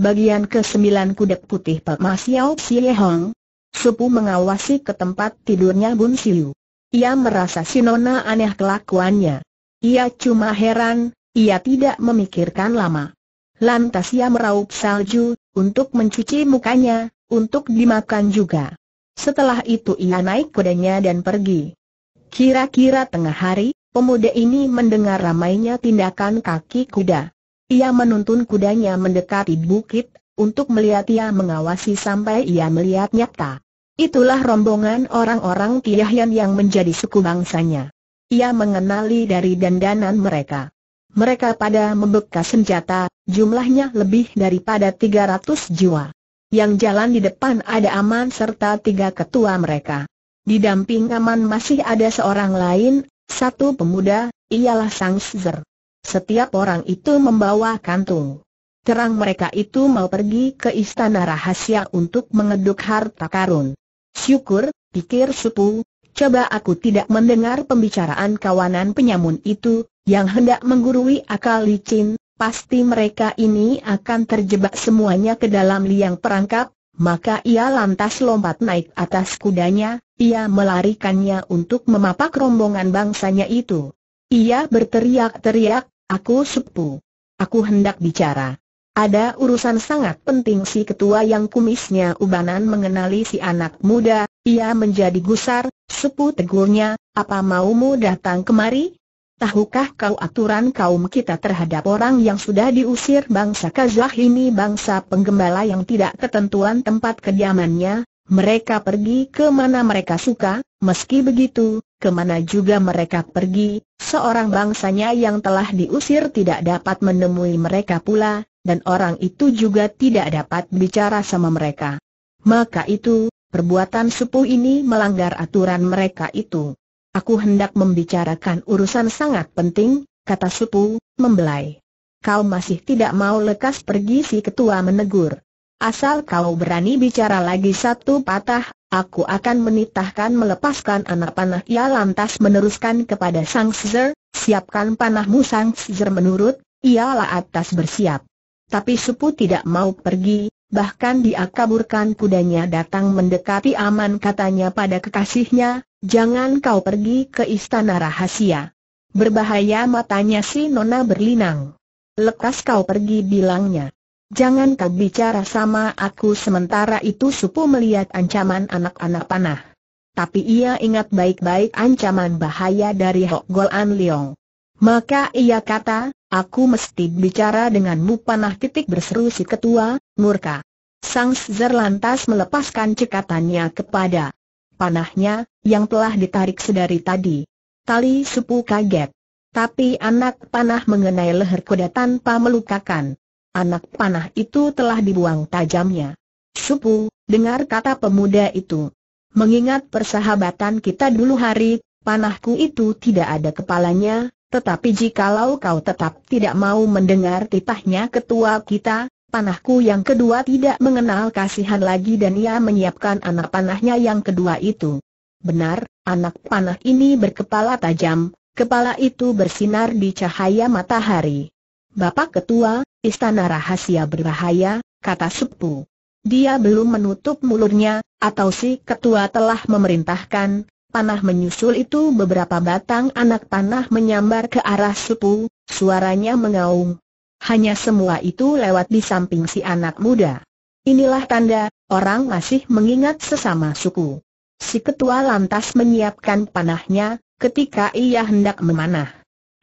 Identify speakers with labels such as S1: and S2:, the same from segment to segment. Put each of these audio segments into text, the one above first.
S1: Bagian ke-9 Kudek Putih Pak Ma Xiao Xie Hong. Supu mengawasi ke tempat tidurnya Bun Siu. Ia merasa Sinona aneh kelakuannya. Ia cuma heran, ia tidak memikirkan lama. Lantas ia meraup salju, untuk mencuci mukanya, untuk dimakan juga. Setelah itu ia naik kudanya dan pergi. Kira-kira tengah hari, pemuda ini mendengar ramainya tindakan kaki kuda. Ia menuntun kudanya mendekati bukit, untuk melihat ia mengawasi sampai ia melihat nyata. Itulah rombongan orang-orang Tiahyan yang menjadi suku bangsanya. Ia mengenali dari dandanan mereka. Mereka pada membekas senjata, jumlahnya lebih daripada 300 jiwa. Yang jalan di depan ada Aman serta tiga ketua mereka. Di damping Aman masih ada seorang lain, satu pemuda, ialah Sang setiap orang itu membawa kantung. Terang mereka itu mau pergi ke istana rahasia untuk mengeduk harta karun. Syukur, pikir Supu, coba aku tidak mendengar pembicaraan kawanan penyamun itu, yang hendak menggurui akal licin, pasti mereka ini akan terjebak semuanya ke dalam liang perangkap, maka ia lantas lompat naik atas kudanya, ia melarikannya untuk memapak rombongan bangsanya itu. Ia berteriak-teriak, Aku sepu, Aku hendak bicara. Ada urusan sangat penting si ketua yang kumisnya ubanan mengenali si anak muda, ia menjadi gusar, sepu tegurnya, apa maumu datang kemari? Tahukah kau aturan kaum kita terhadap orang yang sudah diusir bangsa Kazakh ini bangsa penggembala yang tidak ketentuan tempat kediamannya, mereka pergi ke mana mereka suka, Meski begitu, kemana juga mereka pergi, seorang bangsanya yang telah diusir tidak dapat menemui mereka pula, dan orang itu juga tidak dapat bicara sama mereka. Maka itu, perbuatan sepuh ini melanggar aturan mereka itu. Aku hendak membicarakan urusan sangat penting, kata sepuh, membelai. Kau masih tidak mau lekas pergi si ketua menegur. Asal kau berani bicara lagi satu patah, aku akan menitahkan melepaskan anak panah ia lantas meneruskan kepada Sang Sizer, siapkan panahmu Sang Sizer menurut, ialah atas bersiap. Tapi Supu tidak mau pergi, bahkan dia kaburkan kudanya datang mendekati aman katanya pada kekasihnya, jangan kau pergi ke istana rahasia. Berbahaya matanya si Nona berlinang. Lekas kau pergi bilangnya. Jangan kau bicara sama aku sementara itu Supu melihat ancaman anak-anak panah. Tapi ia ingat baik-baik ancaman bahaya dari Hok Gol An Leong. Maka ia kata, aku mesti bicara denganmu panah titik berseru si ketua, murka. Sang Sezer lantas melepaskan cekatannya kepada panahnya, yang telah ditarik sedari tadi. Tali Supu kaget. Tapi anak panah mengenai leher kuda tanpa melukakan. Anak panah itu telah dibuang tajamnya. Supu, dengar kata pemuda itu. Mengingat persahabatan kita dulu hari, panahku itu tidak ada kepalanya, tetapi jikalau kau tetap tidak mau mendengar titahnya ketua kita, panahku yang kedua tidak mengenal kasihan lagi dan ia menyiapkan anak panahnya yang kedua itu. Benar, anak panah ini berkepala tajam, kepala itu bersinar di cahaya matahari. Bapak Ketua, istana rahasia berbahaya, kata Sepu. Dia belum menutup mulutnya, atau si ketua telah memerintahkan, panah menyusul itu beberapa batang anak panah menyambar ke arah Sepu, suaranya mengaung. Hanya semua itu lewat di samping si anak muda. Inilah tanda, orang masih mengingat sesama suku. Si ketua lantas menyiapkan panahnya, ketika ia hendak memanah.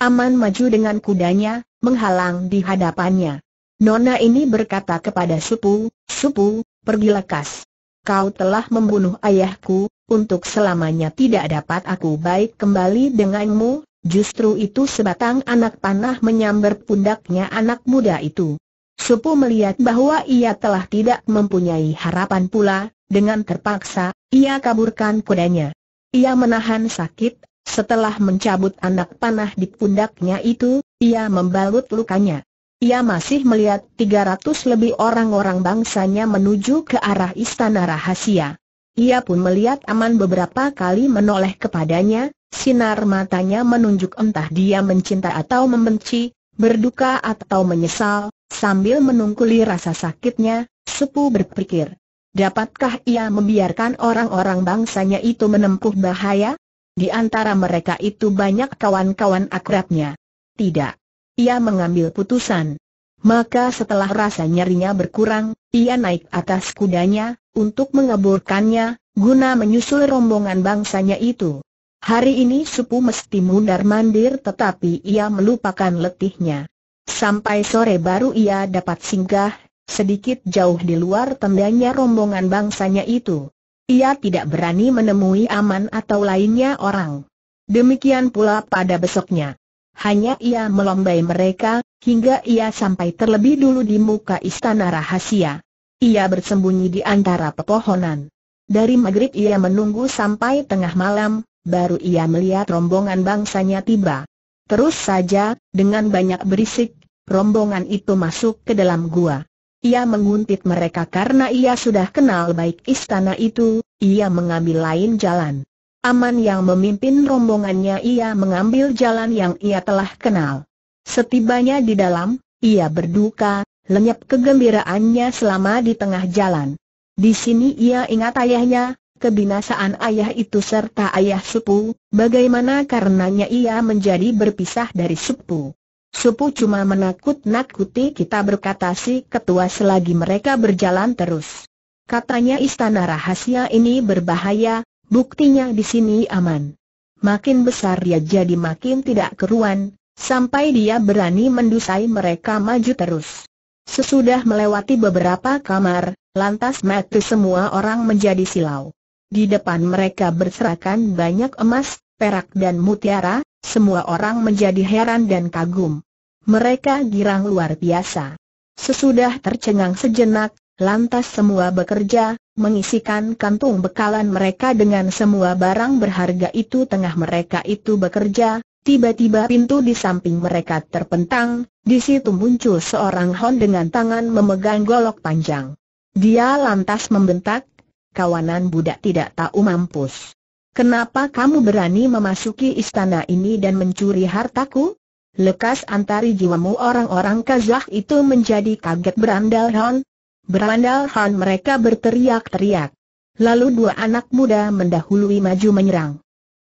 S1: Aman maju dengan kudanya, menghalang di hadapannya. Nona ini berkata kepada Supu, Supu, pergilah kas. Kau telah membunuh ayahku, untuk selamanya tidak dapat aku baik kembali denganmu, justru itu sebatang anak panah menyambar pundaknya anak muda itu. Supu melihat bahwa ia telah tidak mempunyai harapan pula, dengan terpaksa, ia kaburkan kudanya. Ia menahan sakit, setelah mencabut anak panah di pundaknya itu, ia membalut lukanya. Ia masih melihat 300 lebih orang-orang bangsanya menuju ke arah istana rahasia. Ia pun melihat Aman beberapa kali menoleh kepadanya, sinar matanya menunjuk entah dia mencinta atau membenci, berduka atau menyesal, sambil menungkuli rasa sakitnya, Sepu berpikir. Dapatkah ia membiarkan orang-orang bangsanya itu menempuh bahaya? Di antara mereka itu banyak kawan-kawan akrabnya. Tidak. Ia mengambil putusan. Maka setelah rasa nyerinya berkurang, ia naik atas kudanya, untuk mengeburkannya, guna menyusul rombongan bangsanya itu. Hari ini Supu mesti mundar-mandir tetapi ia melupakan letihnya. Sampai sore baru ia dapat singgah, sedikit jauh di luar tendanya rombongan bangsanya itu. Ia tidak berani menemui Aman atau lainnya orang. Demikian pula pada besoknya hanya ia melombai mereka, hingga ia sampai terlebih dulu di muka istana rahasia. Ia bersembunyi di antara pepohonan. Dari maghrib ia menunggu sampai tengah malam, baru ia melihat rombongan bangsanya tiba. Terus saja, dengan banyak berisik, rombongan itu masuk ke dalam gua. Ia menguntit mereka karena ia sudah kenal baik istana itu, ia mengambil lain jalan. Aman yang memimpin rombongannya ia mengambil jalan yang ia telah kenal. Setibanya di dalam, ia berduka, lenyap kegembiraannya selama di tengah jalan. Di sini ia ingat ayahnya, kebinasaan ayah itu serta ayah Supu, bagaimana karenanya ia menjadi berpisah dari Supu. Supu cuma menakut-nakuti kita berkata si ketua selagi mereka berjalan terus. Katanya istana rahasia ini berbahaya, Buktinya di sini aman. Makin besar dia jadi makin tidak keruan, sampai dia berani mendusai mereka maju terus. Sesudah melewati beberapa kamar, lantas mati semua orang menjadi silau. Di depan mereka berserakan banyak emas, perak dan mutiara, semua orang menjadi heran dan kagum. Mereka girang luar biasa. Sesudah tercengang sejenak, Lantas semua bekerja, mengisikan kantung bekalan mereka dengan semua barang berharga itu tengah mereka itu bekerja, tiba-tiba pintu di samping mereka terpentang, di situ muncul seorang Hon dengan tangan memegang golok panjang. Dia lantas membentak, kawanan budak tidak tahu mampus. Kenapa kamu berani memasuki istana ini dan mencuri hartaku? Lekas antari jiwamu orang-orang Kazakh itu menjadi kaget berandal Hon, Berandal-han mereka berteriak-teriak. Lalu dua anak muda mendahului maju menyerang.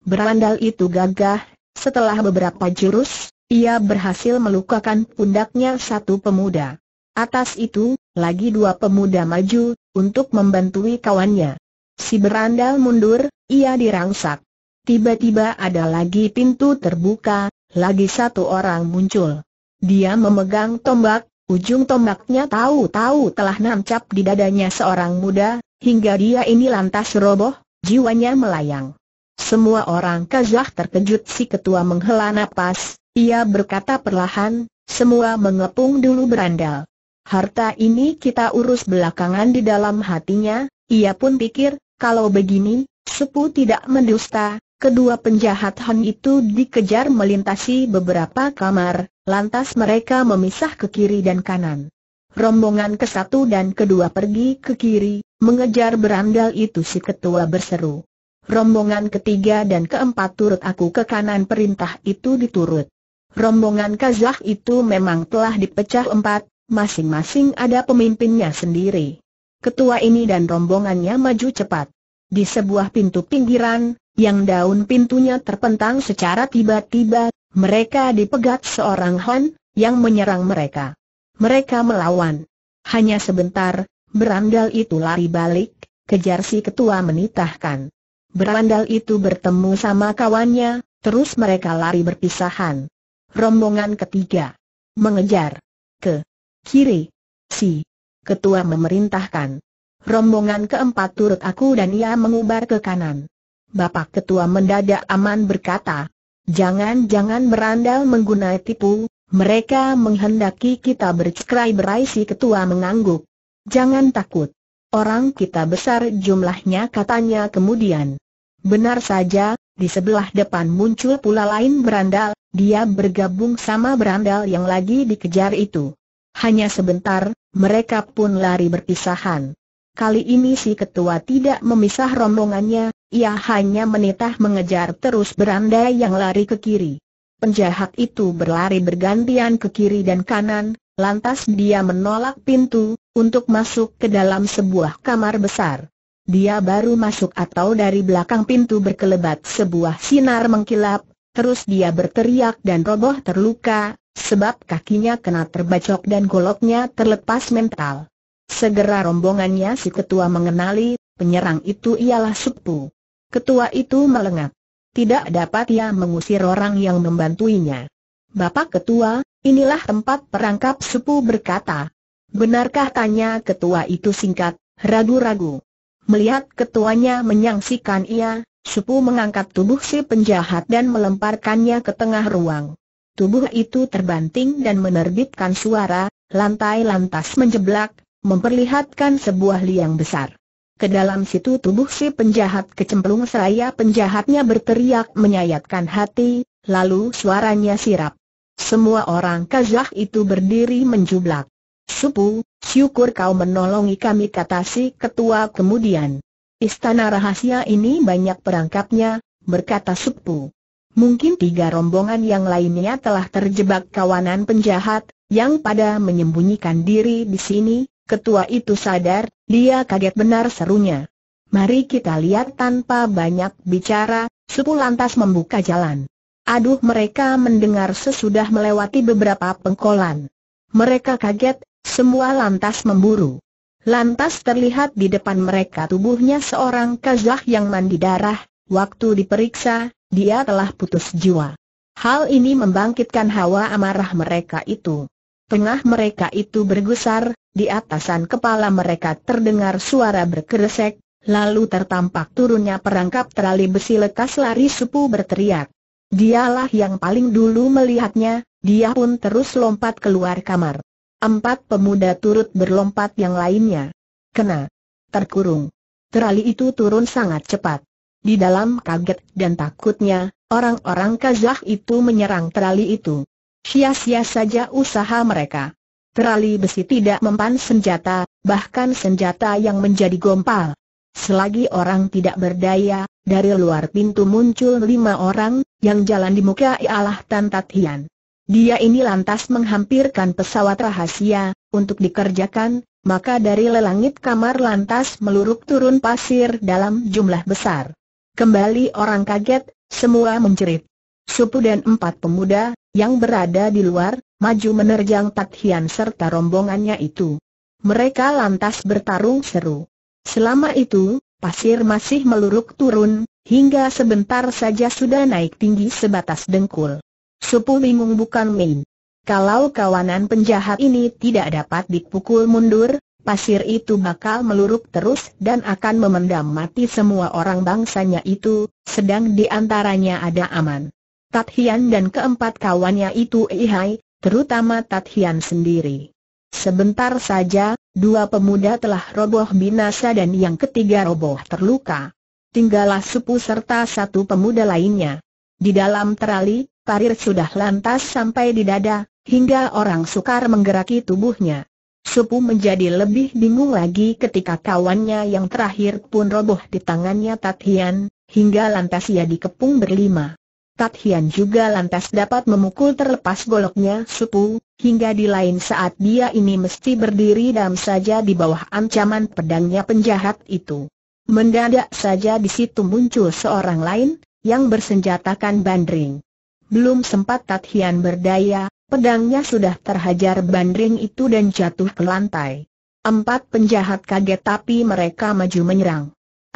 S1: Berandal itu gagah, setelah beberapa jurus, ia berhasil melukakan pundaknya satu pemuda. Atas itu, lagi dua pemuda maju, untuk membantui kawannya. Si berandal mundur, ia dirangsak. Tiba-tiba ada lagi pintu terbuka, lagi satu orang muncul. Dia memegang tombak, Ujung tombaknya tahu-tahu telah nancap di dadanya seorang muda, hingga dia ini lantas roboh, jiwanya melayang. Semua orang Kazah terkejut si ketua menghela napas, ia berkata perlahan, semua mengepung dulu berandal. Harta ini kita urus belakangan di dalam hatinya, ia pun pikir, kalau begini, sepu tidak mendusta, kedua penjahat Han itu dikejar melintasi beberapa kamar, Lantas mereka memisah ke kiri dan kanan. Rombongan ke satu dan kedua pergi ke kiri, mengejar berandal itu si ketua berseru. Rombongan ketiga dan keempat turut aku ke kanan perintah itu diturut. Rombongan Kazakh itu memang telah dipecah empat, masing-masing ada pemimpinnya sendiri. Ketua ini dan rombongannya maju cepat. Di sebuah pintu pinggiran, yang daun pintunya terpentang secara tiba-tiba, mereka dipegat seorang Han, yang menyerang mereka. Mereka melawan. Hanya sebentar, berandal itu lari balik, kejar si ketua menitahkan. Berandal itu bertemu sama kawannya, terus mereka lari berpisahan. Rombongan ketiga. Mengejar. Ke. Kiri. Si. Ketua memerintahkan. Rombongan keempat turut aku dan ia mengubar ke kanan. Bapak ketua mendadak aman berkata, Jangan-jangan berandal menggunai tipu, mereka menghendaki kita bercerai berai si ketua mengangguk. Jangan takut. Orang kita besar jumlahnya katanya kemudian. Benar saja, di sebelah depan muncul pula lain berandal, dia bergabung sama berandal yang lagi dikejar itu. Hanya sebentar, mereka pun lari berpisahan. Kali ini si ketua tidak memisah rombongannya, ia hanya menitah mengejar terus beranda yang lari ke kiri. Penjahat itu berlari bergantian ke kiri dan kanan, lantas dia menolak pintu, untuk masuk ke dalam sebuah kamar besar. Dia baru masuk atau dari belakang pintu berkelebat sebuah sinar mengkilap, terus dia berteriak dan roboh terluka, sebab kakinya kena terbacok dan goloknya terlepas mental. Segera rombongannya si ketua mengenali, penyerang itu ialah Supu. Ketua itu melengak. Tidak dapat ia mengusir orang yang membantuinya. Bapak Ketua, inilah tempat perangkap sepu berkata. Benarkah tanya ketua itu singkat, ragu-ragu. Melihat ketuanya menyangsikan ia, Supu mengangkat tubuh si penjahat dan melemparkannya ke tengah ruang. Tubuh itu terbanting dan menerbitkan suara, lantai lantas menjeblak, memperlihatkan sebuah liang besar ke dalam situ tubuh si penjahat kecemplung seraya penjahatnya berteriak menyayatkan hati, lalu suaranya sirap. Semua orang Kazah itu berdiri menjublak. Supu, syukur kau menolongi kami kata si ketua kemudian. Istana rahasia ini banyak perangkapnya, berkata Supu. Mungkin tiga rombongan yang lainnya telah terjebak kawanan penjahat, yang pada menyembunyikan diri di sini, Ketua itu sadar, dia kaget benar serunya. Mari kita lihat tanpa banyak bicara, Supu lantas membuka jalan. Aduh mereka mendengar sesudah melewati beberapa pengkolan. Mereka kaget, semua lantas memburu. Lantas terlihat di depan mereka tubuhnya seorang kazah yang mandi darah, waktu diperiksa, dia telah putus jiwa. Hal ini membangkitkan hawa amarah mereka itu. Tengah mereka itu bergusar, di atasan kepala mereka terdengar suara berkeresek, lalu tertampak turunnya perangkap terali besi lekas lari supu berteriak. Dialah yang paling dulu melihatnya, dia pun terus lompat keluar kamar. Empat pemuda turut berlompat yang lainnya. Kena. Terkurung. Terali itu turun sangat cepat. Di dalam kaget dan takutnya, orang-orang Kazakh itu menyerang terali itu. Sia-sia saja usaha mereka. Terali besi tidak mempan senjata, bahkan senjata yang menjadi gompal. Selagi orang tidak berdaya, dari luar pintu muncul lima orang, yang jalan di muka ialah Tan Tat Hian. Dia ini lantas menghampirkan pesawat rahasia, untuk dikerjakan, maka dari lelangit kamar lantas meluruk turun pasir dalam jumlah besar. Kembali orang kaget, semua menjerit. Supu dan empat pemuda, yang berada di luar, maju menerjang Tat Hian serta rombongannya itu. Mereka lantas bertarung seru. Selama itu, pasir masih meluruk turun, hingga sebentar saja sudah naik tinggi sebatas dengkul. Supu bingung bukan main. Kalau kawanan penjahat ini tidak dapat dipukul mundur, pasir itu bakal meluruk terus dan akan memendam mati semua orang bangsanya itu, sedang di antaranya ada Aman. Tat dan keempat kawannya itu Ihai, terutama Tatian sendiri. Sebentar saja, dua pemuda telah roboh binasa dan yang ketiga roboh terluka. Tinggallah Supu serta satu pemuda lainnya. Di dalam terali, parir sudah lantas sampai di dada, hingga orang sukar menggeraki tubuhnya. Supu menjadi lebih bingung lagi ketika kawannya yang terakhir pun roboh di tangannya Tatian, hingga lantas ia dikepung berlima. Tat Hian juga lantas dapat memukul terlepas goloknya Supu, hingga di lain saat dia ini mesti berdiri dam saja di bawah ancaman pedangnya penjahat itu. Mendadak saja di situ muncul seorang lain, yang bersenjatakan bandring. Belum sempat Tat Hian berdaya, pedangnya sudah terhajar bandring itu dan jatuh ke lantai. Empat penjahat kaget tapi mereka maju menyerang.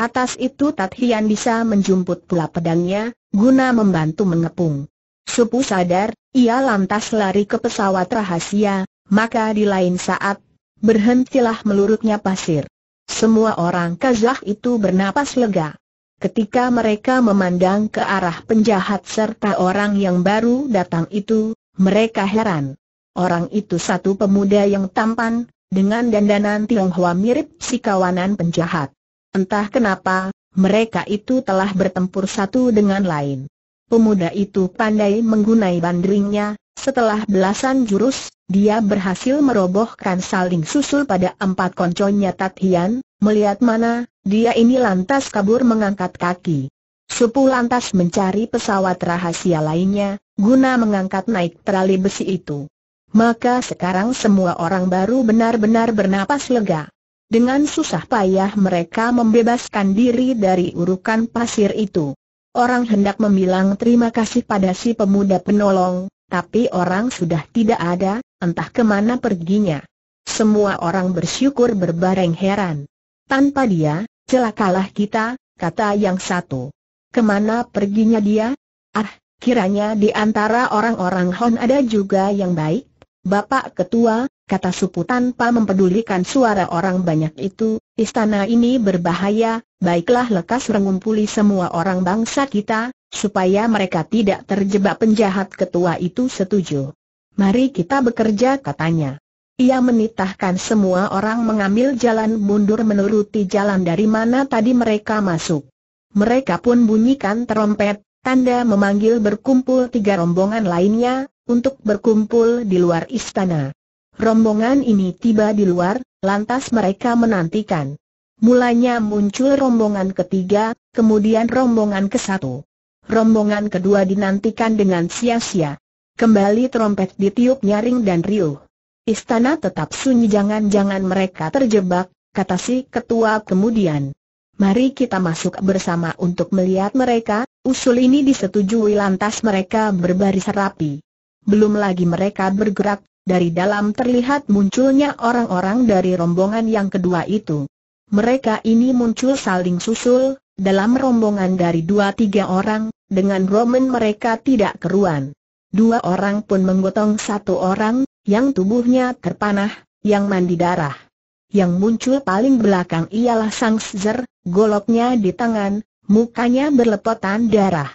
S1: Atas itu Tathian bisa menjumput pula pedangnya, guna membantu mengepung. Supu sadar, ia lantas lari ke pesawat rahasia, maka di lain saat, berhentilah melurutnya pasir. Semua orang Kazah itu bernapas lega. Ketika mereka memandang ke arah penjahat serta orang yang baru datang itu, mereka heran. Orang itu satu pemuda yang tampan, dengan dandanan Tionghoa mirip si kawanan penjahat. Entah kenapa, mereka itu telah bertempur satu dengan lain. Pemuda itu pandai menggunai bandringnya, setelah belasan jurus, dia berhasil merobohkan saling susul pada empat konconya Tatian, melihat mana, dia ini lantas kabur mengangkat kaki. Supu lantas mencari pesawat rahasia lainnya, guna mengangkat naik terali besi itu. Maka sekarang semua orang baru benar-benar bernapas lega. Dengan susah payah mereka membebaskan diri dari urukan pasir itu. Orang hendak membilang terima kasih pada si pemuda penolong, tapi orang sudah tidak ada, entah kemana perginya. Semua orang bersyukur berbareng heran. Tanpa dia, celakalah kita, kata yang satu. Kemana perginya dia? Ah, kiranya di antara orang-orang Hon ada juga yang baik. Bapak Ketua, kata Supu tanpa mempedulikan suara orang banyak itu, istana ini berbahaya, baiklah lekas mengumpuli semua orang bangsa kita, supaya mereka tidak terjebak penjahat ketua itu setuju. Mari kita bekerja katanya. Ia menitahkan semua orang mengambil jalan mundur menuruti jalan dari mana tadi mereka masuk. Mereka pun bunyikan terompet, tanda memanggil berkumpul tiga rombongan lainnya, untuk berkumpul di luar istana. Rombongan ini tiba di luar, lantas mereka menantikan. Mulanya muncul rombongan ketiga, kemudian rombongan ke satu. Rombongan kedua dinantikan dengan sia-sia. Kembali trompet ditiup nyaring dan riuh. Istana tetap sunyi jangan-jangan mereka terjebak, kata si ketua kemudian. Mari kita masuk bersama untuk melihat mereka, usul ini disetujui lantas mereka berbaris rapi. Belum lagi mereka bergerak, dari dalam terlihat munculnya orang-orang dari rombongan yang kedua itu. Mereka ini muncul saling susul, dalam rombongan dari dua tiga orang, dengan roman mereka tidak keruan. Dua orang pun menggotong satu orang, yang tubuhnya terpanah, yang mandi darah. Yang muncul paling belakang ialah Sang Sezer, goloknya di tangan, mukanya berlepotan darah.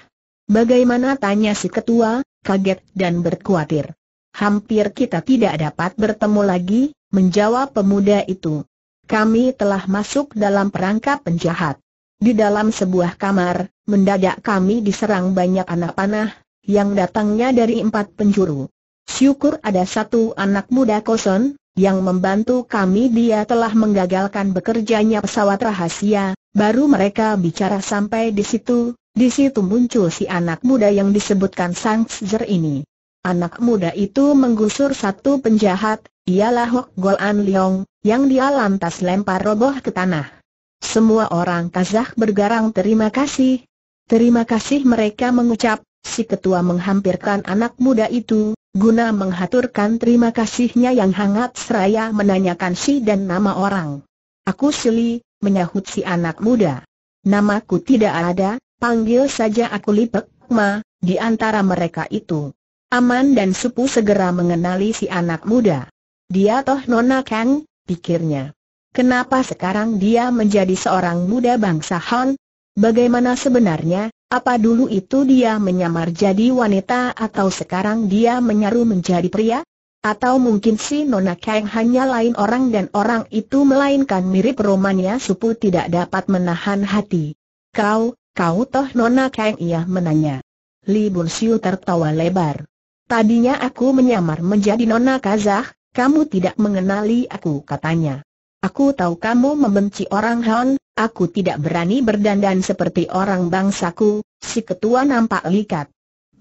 S1: Bagaimana tanya si ketua, kaget dan berkuatir. Hampir kita tidak dapat bertemu lagi, menjawab pemuda itu. Kami telah masuk dalam perangkap penjahat. Di dalam sebuah kamar, mendadak kami diserang banyak anak panah, yang datangnya dari empat penjuru. Syukur ada satu anak muda koson, yang membantu kami dia telah menggagalkan bekerjanya pesawat rahasia, baru mereka bicara sampai di situ, di situ muncul si anak muda yang disebutkan Sang ini. Anak muda itu menggusur satu penjahat, ialah Hok Golan Leong, yang dia lantas lempar roboh ke tanah. Semua orang kazah bergarang terima kasih. Terima kasih mereka mengucap, si ketua menghampirkan anak muda itu, guna menghaturkan terima kasihnya yang hangat seraya menanyakan si dan nama orang. Aku Sili, menyahut si anak muda. Namaku tidak ada, panggil saja aku Lipek Ma, di antara mereka itu. Aman dan Supu segera mengenali si anak muda. Dia toh Nona Kang, pikirnya. Kenapa sekarang dia menjadi seorang muda bangsa Han? Bagaimana sebenarnya, apa dulu itu dia menyamar jadi wanita atau sekarang dia menyaru menjadi pria? Atau mungkin si Nona Kang hanya lain orang dan orang itu melainkan mirip romannya Supu tidak dapat menahan hati. Kau, kau toh Nona Kang ia menanya. Li Bun Siu tertawa lebar. Tadinya aku menyamar menjadi Nona Kazah, kamu tidak mengenali aku katanya. Aku tahu kamu membenci orang Han, aku tidak berani berdandan seperti orang bangsaku, si ketua nampak likat.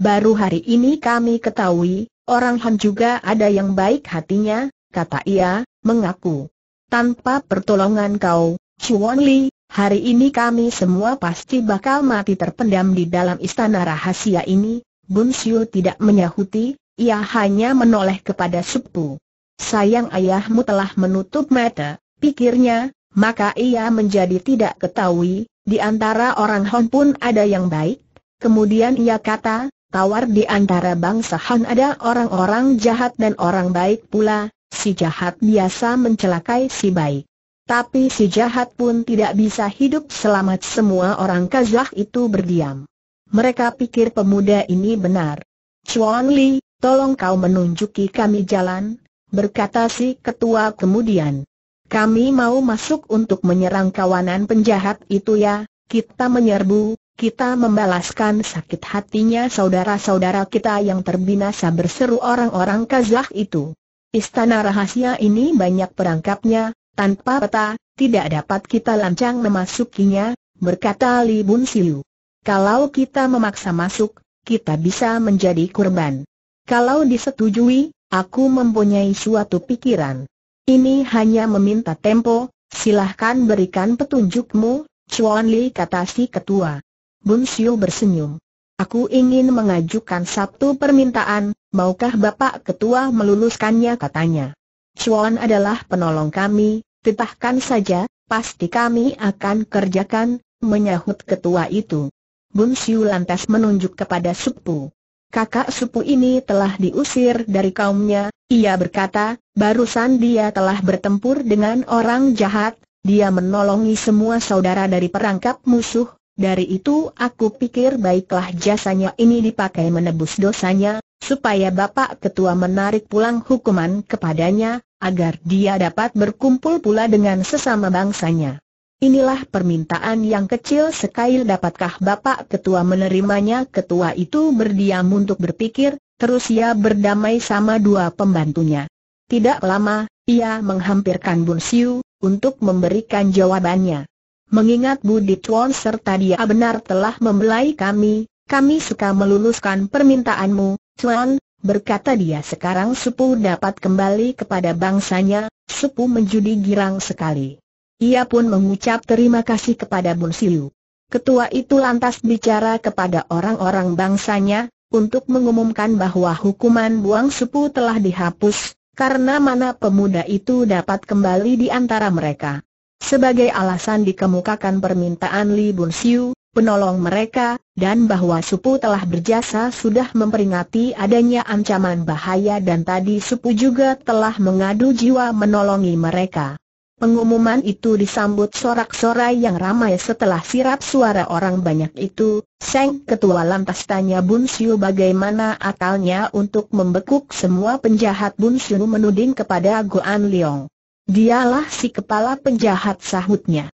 S1: Baru hari ini kami ketahui, orang Han juga ada yang baik hatinya, kata ia, mengaku. Tanpa pertolongan kau, Chuan Li, hari ini kami semua pasti bakal mati terpendam di dalam istana rahasia ini, Bun Siu tidak menyahuti, ia hanya menoleh kepada Supu. Sayang ayahmu telah menutup mata, pikirnya, maka ia menjadi tidak ketahui, di antara orang Hon pun ada yang baik. Kemudian ia kata, tawar di antara bangsa Han ada orang-orang jahat dan orang baik pula, si jahat biasa mencelakai si baik. Tapi si jahat pun tidak bisa hidup selamat semua orang Kazakh itu berdiam. Mereka pikir pemuda ini benar. Chuan Li, tolong kau menunjuki kami jalan, berkata si ketua kemudian. Kami mau masuk untuk menyerang kawanan penjahat itu ya, kita menyerbu, kita membalaskan sakit hatinya saudara-saudara kita yang terbinasa berseru orang-orang Kazakh itu. Istana rahasia ini banyak perangkapnya, tanpa peta, tidak dapat kita lancang memasukinya, berkata Li Bun Siu. Kalau kita memaksa masuk, kita bisa menjadi kurban. Kalau disetujui, aku mempunyai suatu pikiran. Ini hanya meminta tempo, silahkan berikan petunjukmu, Chuan Li kata si ketua. Bun Xiu bersenyum. Aku ingin mengajukan satu permintaan, maukah Bapak Ketua meluluskannya katanya. Chuan adalah penolong kami, titahkan saja, pasti kami akan kerjakan, menyahut ketua itu. Bun Siu lantas menunjuk kepada Supu. Kakak Supu ini telah diusir dari kaumnya, ia berkata, barusan dia telah bertempur dengan orang jahat, dia menolongi semua saudara dari perangkap musuh, dari itu aku pikir baiklah jasanya ini dipakai menebus dosanya, supaya Bapak Ketua menarik pulang hukuman kepadanya, agar dia dapat berkumpul pula dengan sesama bangsanya. Inilah permintaan yang kecil sekali dapatkah Bapak Ketua menerimanya Ketua itu berdiam untuk berpikir, terus ia berdamai sama dua pembantunya. Tidak lama, ia menghampirkan Bun Siu, untuk memberikan jawabannya. Mengingat Budi Chuan serta dia benar telah membelai kami, kami suka meluluskan permintaanmu, Chuan, berkata dia sekarang Supu dapat kembali kepada bangsanya, Supu menjadi girang sekali. Ia pun mengucap terima kasih kepada Bun Siu. Ketua itu lantas bicara kepada orang-orang bangsanya, untuk mengumumkan bahwa hukuman buang supu telah dihapus, karena mana pemuda itu dapat kembali di antara mereka. Sebagai alasan dikemukakan permintaan Li Bun Siu, penolong mereka, dan bahwa Supu telah berjasa sudah memperingati adanya ancaman bahaya dan tadi Supu juga telah mengadu jiwa menolongi mereka. Pengumuman itu disambut sorak-sorai yang ramai setelah sirap suara orang banyak itu, Seng Ketua lantas tanya Bun Siu bagaimana akalnya untuk membekuk semua penjahat Bun Siu menuding kepada Goan Leong. Dialah si kepala penjahat sahutnya.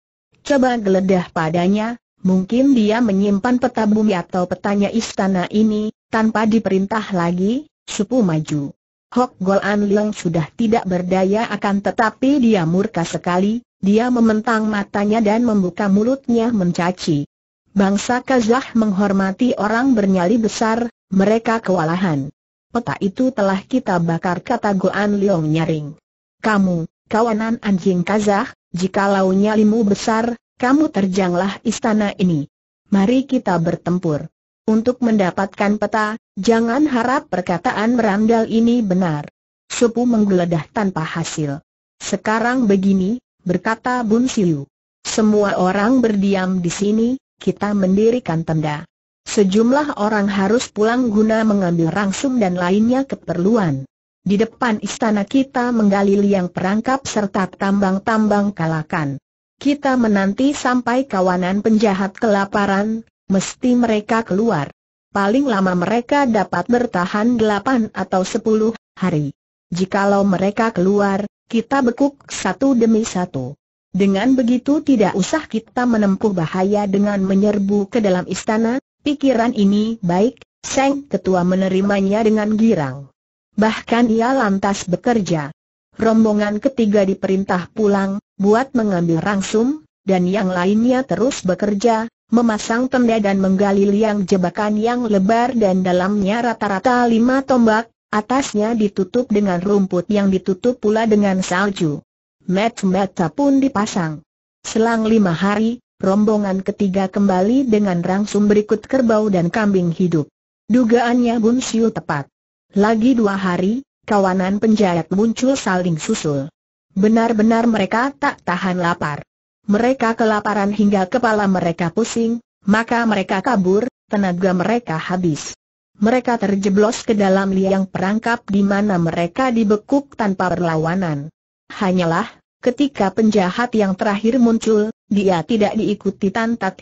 S1: Coba geledah padanya, mungkin dia menyimpan peta bumi atau petanya istana ini, tanpa diperintah lagi, supu maju. Hok Gol An Leong sudah tidak berdaya akan tetapi dia murka sekali, dia mementang matanya dan membuka mulutnya mencaci. Bangsa Kazah menghormati orang bernyali besar, mereka kewalahan. Peta itu telah kita bakar kata Goan Leong nyaring. Kamu, kawanan anjing Kazah, jikalau nyalimu besar, kamu terjanglah istana ini. Mari kita bertempur. Untuk mendapatkan peta, Jangan harap perkataan merandal ini benar. Supu menggeledah tanpa hasil. Sekarang begini, berkata Bun Siu. Semua orang berdiam di sini, kita mendirikan tenda. Sejumlah orang harus pulang guna mengambil rangsum dan lainnya keperluan. Di depan istana kita menggali liang perangkap serta tambang-tambang kalakan. Kita menanti sampai kawanan penjahat kelaparan, mesti mereka keluar paling lama mereka dapat bertahan 8 atau 10 hari. Jikalau mereka keluar, kita bekuk satu demi satu. Dengan begitu tidak usah kita menempuh bahaya dengan menyerbu ke dalam istana, pikiran ini baik, Seng Ketua menerimanya dengan girang. Bahkan ia lantas bekerja. Rombongan ketiga diperintah pulang, buat mengambil rangsum, dan yang lainnya terus bekerja, memasang tenda dan menggali liang jebakan yang lebar dan dalamnya rata-rata lima tombak, atasnya ditutup dengan rumput yang ditutup pula dengan salju. Mat-mata pun dipasang. Selang lima hari, rombongan ketiga kembali dengan rangsum berikut kerbau dan kambing hidup. Dugaannya Bun Siu tepat. Lagi dua hari, kawanan penjahat muncul saling susul. Benar-benar mereka tak tahan lapar mereka kelaparan hingga kepala mereka pusing, maka mereka kabur, tenaga mereka habis. Mereka terjeblos ke dalam liang perangkap di mana mereka dibekuk tanpa perlawanan. Hanyalah, ketika penjahat yang terakhir muncul, dia tidak diikuti Tan Tat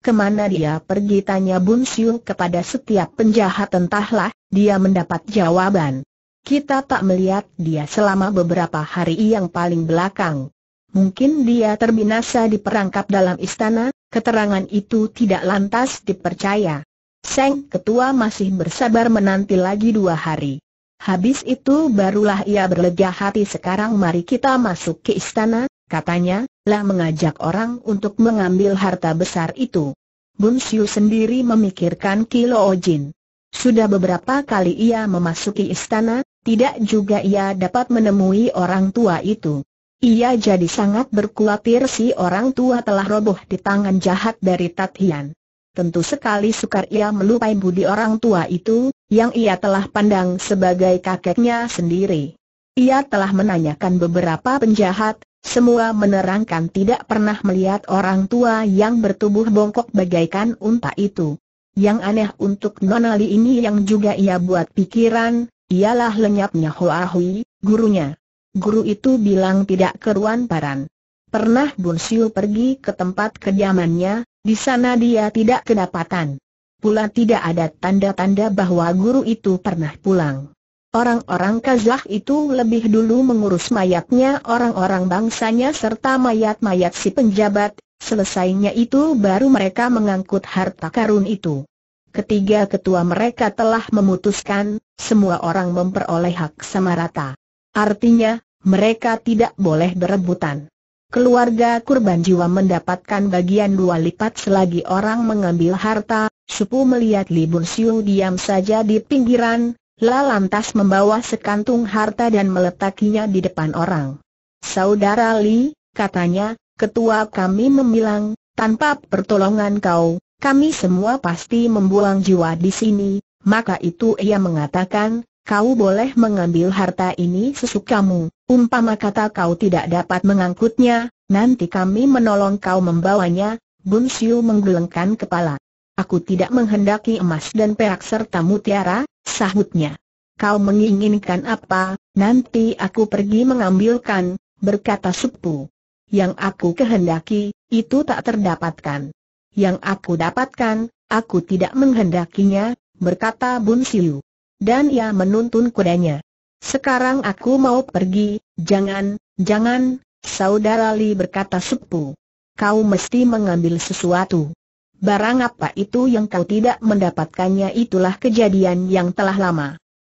S1: Kemana dia pergi tanya Bun Siu kepada setiap penjahat entahlah, dia mendapat jawaban. Kita tak melihat dia selama beberapa hari yang paling belakang mungkin dia terbinasa diperangkap dalam istana, keterangan itu tidak lantas dipercaya. Seng Ketua masih bersabar menanti lagi dua hari. Habis itu barulah ia berlega hati sekarang mari kita masuk ke istana, katanya, lah mengajak orang untuk mengambil harta besar itu. Bun Siu sendiri memikirkan Kilo Ojin. Sudah beberapa kali ia memasuki istana, tidak juga ia dapat menemui orang tua itu. Ia jadi sangat berkhawatir si orang tua telah roboh di tangan jahat dari Tatian. Tentu sekali sukar ia melupai budi orang tua itu, yang ia telah pandang sebagai kakeknya sendiri. Ia telah menanyakan beberapa penjahat, semua menerangkan tidak pernah melihat orang tua yang bertubuh bongkok bagaikan unta itu. Yang aneh untuk Nonali ini yang juga ia buat pikiran, ialah lenyapnya Hoa Hui, gurunya guru itu bilang tidak keruan paran. Pernah Bun Siu pergi ke tempat kediamannya, di sana dia tidak kedapatan. Pula tidak ada tanda-tanda bahwa guru itu pernah pulang. Orang-orang Kazakh itu lebih dulu mengurus mayatnya orang-orang bangsanya serta mayat-mayat si penjabat, selesainya itu baru mereka mengangkut harta karun itu. Ketiga ketua mereka telah memutuskan, semua orang memperoleh hak sama rata. Artinya, mereka tidak boleh berebutan. Keluarga kurban jiwa mendapatkan bagian dua lipat selagi orang mengambil harta, Supu melihat Li Siung diam saja di pinggiran, lalantas membawa sekantung harta dan meletakinya di depan orang. Saudara Li, katanya, ketua kami memilang. tanpa pertolongan kau, kami semua pasti membuang jiwa di sini, maka itu ia mengatakan, kau boleh mengambil harta ini sesukamu, umpama kata kau tidak dapat mengangkutnya, nanti kami menolong kau membawanya, Bun Siu menggelengkan kepala. Aku tidak menghendaki emas dan perak serta mutiara, sahutnya. Kau menginginkan apa, nanti aku pergi mengambilkan, berkata Supu. Yang aku kehendaki, itu tak terdapatkan. Yang aku dapatkan, aku tidak menghendakinya, berkata Bun Siu dan ia menuntun kudanya. Sekarang aku mau pergi, jangan, jangan, saudara Li berkata sepu. Kau mesti mengambil sesuatu. Barang apa itu yang kau tidak mendapatkannya itulah kejadian yang telah lama.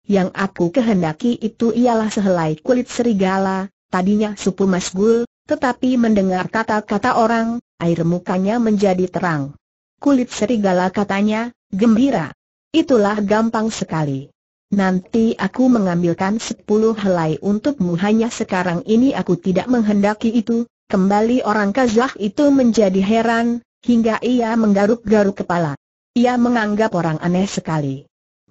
S1: Yang aku kehendaki itu ialah sehelai kulit serigala, tadinya supu masgul, tetapi mendengar kata-kata orang, air mukanya menjadi terang. Kulit serigala katanya, gembira. Itulah gampang sekali. Nanti aku mengambilkan sepuluh helai untukmu hanya sekarang ini aku tidak menghendaki itu. Kembali orang Kazakh itu menjadi heran, hingga ia menggaruk-garuk kepala. Ia menganggap orang aneh sekali.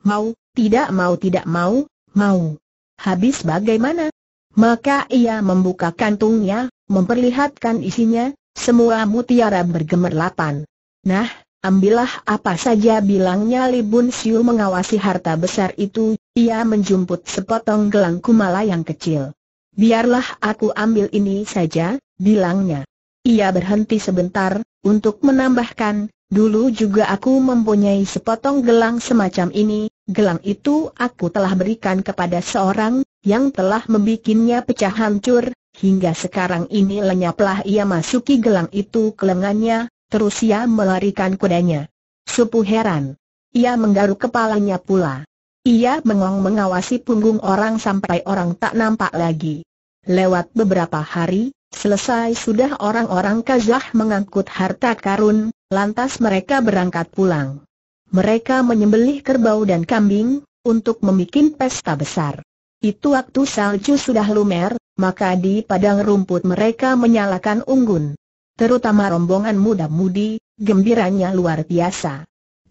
S1: Mau, tidak mau tidak mau, mau. Habis bagaimana? Maka ia membuka kantungnya, memperlihatkan isinya, semua mutiara bergemerlapan. Nah, Ambillah apa saja bilangnya Libun Bun Siu mengawasi harta besar itu, ia menjumput sepotong gelang kumala yang kecil. Biarlah aku ambil ini saja, bilangnya. Ia berhenti sebentar, untuk menambahkan, dulu juga aku mempunyai sepotong gelang semacam ini, gelang itu aku telah berikan kepada seorang, yang telah membuatnya pecah hancur, hingga sekarang ini lenyaplah ia masuki gelang itu ke lengannya, Terus ia melarikan kudanya. Supu heran. Ia menggaruk kepalanya pula. Ia mengong mengawasi punggung orang sampai orang tak nampak lagi. Lewat beberapa hari, selesai sudah orang-orang Kazah mengangkut harta karun, lantas mereka berangkat pulang. Mereka menyembelih kerbau dan kambing, untuk membuat pesta besar. Itu waktu salju sudah lumer, maka di padang rumput mereka menyalakan unggun terutama rombongan muda-mudi, gembiranya luar biasa.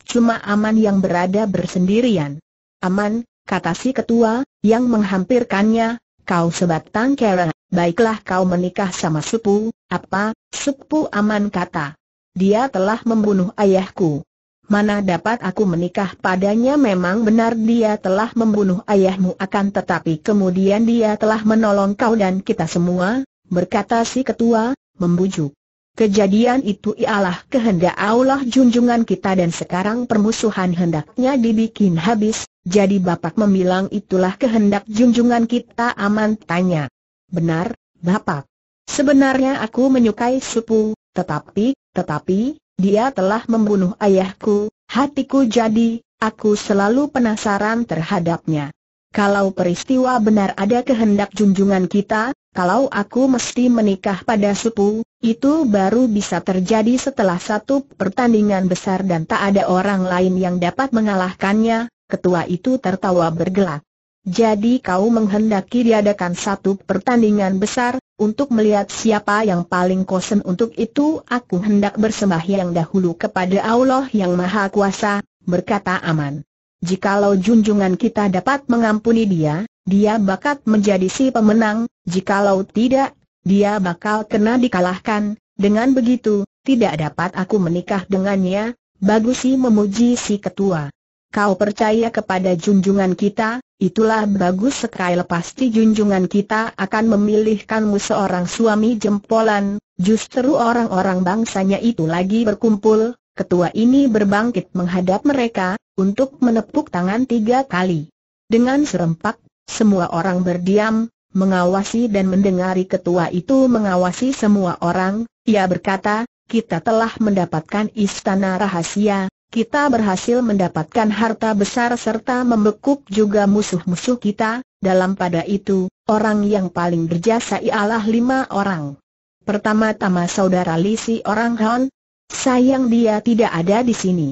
S1: Cuma Aman yang berada bersendirian. Aman, kata si ketua, yang menghampirkannya, kau sebatang kera, baiklah kau menikah sama Supu, apa, Supu Aman kata. Dia telah membunuh ayahku. Mana dapat aku menikah padanya memang benar dia telah membunuh ayahmu akan tetapi kemudian dia telah menolong kau dan kita semua, berkata si ketua, membujuk. Kejadian itu ialah kehendak Allah junjungan kita dan sekarang permusuhan hendaknya dibikin habis, jadi Bapak memilang itulah kehendak junjungan kita aman tanya. Benar, Bapak. Sebenarnya aku menyukai Supu, tetapi, tetapi, dia telah membunuh ayahku, hatiku jadi, aku selalu penasaran terhadapnya. Kalau peristiwa benar ada kehendak junjungan kita, kalau aku mesti menikah pada supu, itu baru bisa terjadi setelah satu pertandingan besar dan tak ada orang lain yang dapat mengalahkannya, ketua itu tertawa bergelak. Jadi kau menghendaki diadakan satu pertandingan besar, untuk melihat siapa yang paling kosen untuk itu aku hendak bersembahyang dahulu kepada Allah yang Maha Kuasa, berkata Aman. Jikalau junjungan kita dapat mengampuni dia, dia bakat menjadi si pemenang, jikalau tidak, dia bakal kena dikalahkan. Dengan begitu, tidak dapat aku menikah dengannya, bagus si memuji si ketua. Kau percaya kepada junjungan kita, itulah bagus sekali pasti junjungan kita akan memilihkanmu seorang suami jempolan, justru orang-orang bangsanya itu lagi berkumpul, ketua ini berbangkit menghadap mereka, untuk menepuk tangan tiga kali. Dengan serempak, semua orang berdiam, mengawasi dan mendengari ketua itu mengawasi semua orang, ia berkata, kita telah mendapatkan istana rahasia, kita berhasil mendapatkan harta besar serta membekuk juga musuh-musuh kita, dalam pada itu, orang yang paling berjasa ialah lima orang. Pertama-tama saudara Lisi orang Han, Sayang dia tidak ada di sini.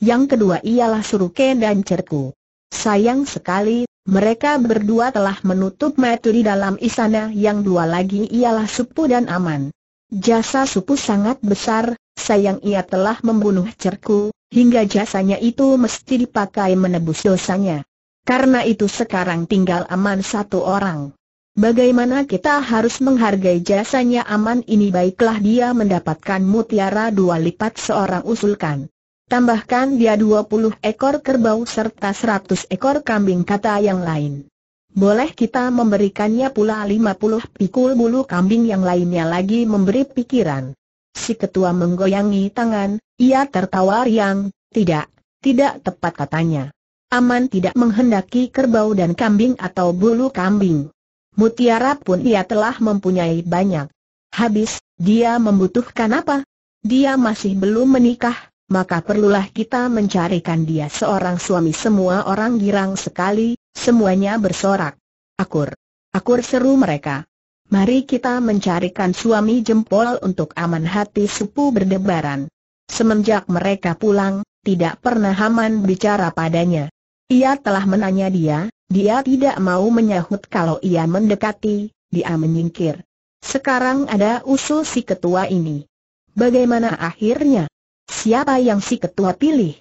S1: Yang kedua ialah Suruke dan Cerku. Sayang sekali, mereka berdua telah menutup mata di dalam istana yang dua lagi ialah Supu dan Aman. Jasa Supu sangat besar, sayang ia telah membunuh Cerku, hingga jasanya itu mesti dipakai menebus dosanya. Karena itu sekarang tinggal Aman satu orang. Bagaimana kita harus menghargai jasanya aman ini baiklah dia mendapatkan mutiara dua lipat seorang usulkan. Tambahkan dia dua puluh ekor kerbau serta seratus ekor kambing kata yang lain. Boleh kita memberikannya pula lima puluh pikul bulu kambing yang lainnya lagi memberi pikiran. Si ketua menggoyangi tangan, ia tertawa riang, tidak, tidak tepat katanya. Aman tidak menghendaki kerbau dan kambing atau bulu kambing. Mutiara pun ia telah mempunyai banyak. Habis, dia membutuhkan apa? Dia masih belum menikah, maka perlulah kita mencarikan dia seorang suami semua orang girang sekali, semuanya bersorak. Akur. Akur seru mereka. Mari kita mencarikan suami jempol untuk aman hati supu berdebaran. Semenjak mereka pulang, tidak pernah Haman bicara padanya. Ia telah menanya dia, dia tidak mau menyahut kalau ia mendekati, dia menyingkir. Sekarang ada usul si ketua ini. Bagaimana akhirnya? Siapa yang si ketua pilih?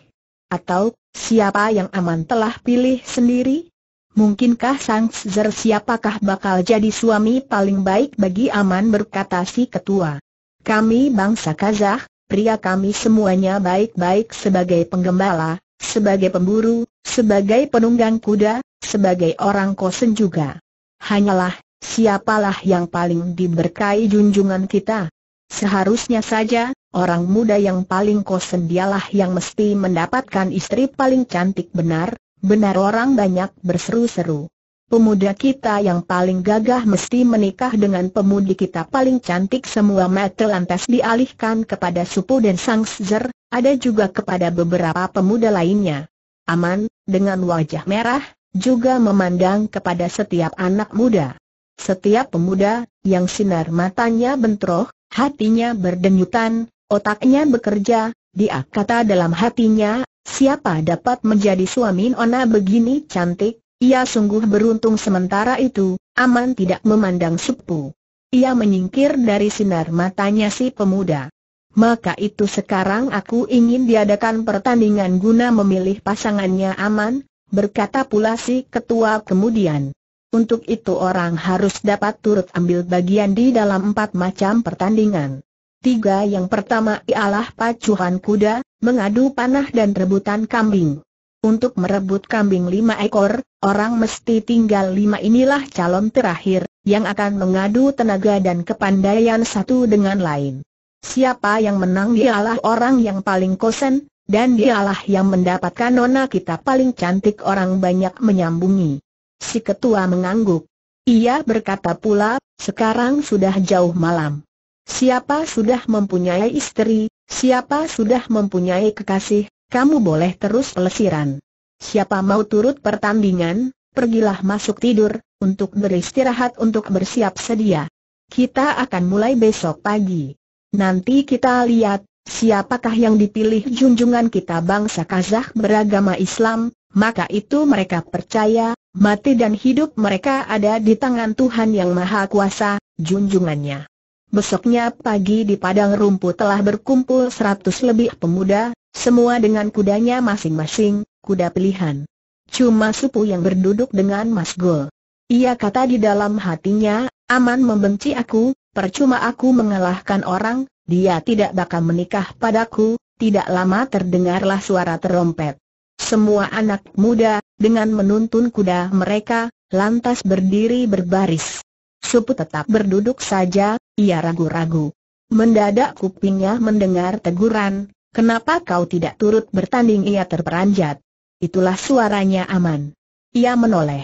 S1: Atau, siapa yang aman telah pilih sendiri? Mungkinkah Sang Zer siapakah bakal jadi suami paling baik bagi Aman berkata si ketua. Kami bangsa Kazakh, pria kami semuanya baik-baik sebagai penggembala, sebagai pemburu, sebagai penunggang kuda, sebagai orang kosen juga. Hanyalah, siapalah yang paling diberkai junjungan kita? Seharusnya saja, orang muda yang paling kosen dialah yang mesti mendapatkan istri paling cantik benar, benar orang banyak berseru-seru. Pemuda kita yang paling gagah mesti menikah dengan pemudi kita paling cantik semua mata lantas dialihkan kepada Supu dan sangszer, ada juga kepada beberapa pemuda lainnya. Aman, dengan wajah merah, juga memandang kepada setiap anak muda. Setiap pemuda, yang sinar matanya bentroh, hatinya berdenyutan, otaknya bekerja, dia kata dalam hatinya, siapa dapat menjadi suami Nona begini cantik, ia sungguh beruntung sementara itu, aman tidak memandang sepuh. Ia menyingkir dari sinar matanya si pemuda. Maka itu sekarang aku ingin diadakan pertandingan guna memilih pasangannya aman, berkata pula si ketua kemudian. Untuk itu orang harus dapat turut ambil bagian di dalam empat macam pertandingan. Tiga yang pertama ialah pacuhan kuda, mengadu panah dan rebutan kambing. Untuk merebut kambing lima ekor, orang mesti tinggal lima inilah calon terakhir, yang akan mengadu tenaga dan kepandaian satu dengan lain. Siapa yang menang ialah orang yang paling kosen, dan dialah yang mendapatkan nona kita paling cantik orang banyak menyambungi. Si ketua mengangguk. Ia berkata pula, sekarang sudah jauh malam. Siapa sudah mempunyai istri, siapa sudah mempunyai kekasih, kamu boleh terus pelesiran. Siapa mau turut pertandingan, pergilah masuk tidur, untuk beristirahat untuk bersiap sedia. Kita akan mulai besok pagi. Nanti kita lihat, Siapakah yang dipilih junjungan kita bangsa Kazakh beragama Islam, maka itu mereka percaya, mati dan hidup mereka ada di tangan Tuhan Yang Maha Kuasa, junjungannya. Besoknya pagi di padang rumput telah berkumpul seratus lebih pemuda, semua dengan kudanya masing-masing, kuda pilihan. Cuma Supu yang berduduk dengan Mas Gol. Ia kata di dalam hatinya, Aman membenci aku, percuma aku mengalahkan orang, dia tidak bakal menikah padaku, tidak lama terdengarlah suara terompet. Semua anak muda, dengan menuntun kuda mereka, lantas berdiri berbaris. Supu tetap berduduk saja, ia ragu-ragu. Mendadak kupingnya mendengar teguran, kenapa kau tidak turut bertanding ia terperanjat. Itulah suaranya aman. Ia menoleh.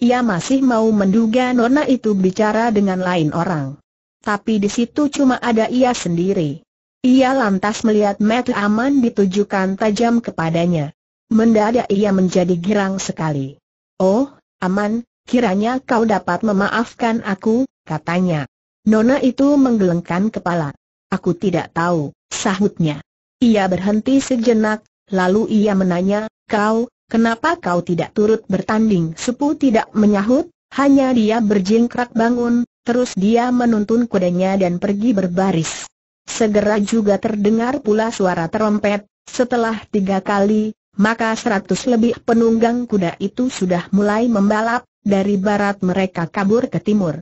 S1: Ia masih mau menduga nona itu bicara dengan lain orang tapi di situ cuma ada ia sendiri. Ia lantas melihat mata aman ditujukan tajam kepadanya. Mendadak ia menjadi girang sekali. Oh, aman, kiranya kau dapat memaafkan aku, katanya. Nona itu menggelengkan kepala. Aku tidak tahu, sahutnya. Ia berhenti sejenak, lalu ia menanya, kau, kenapa kau tidak turut bertanding? Sepu tidak menyahut, hanya dia berjingkrak bangun, Terus dia menuntun kudanya dan pergi berbaris. Segera juga terdengar pula suara terompet, setelah tiga kali, maka seratus lebih penunggang kuda itu sudah mulai membalap, dari barat mereka kabur ke timur.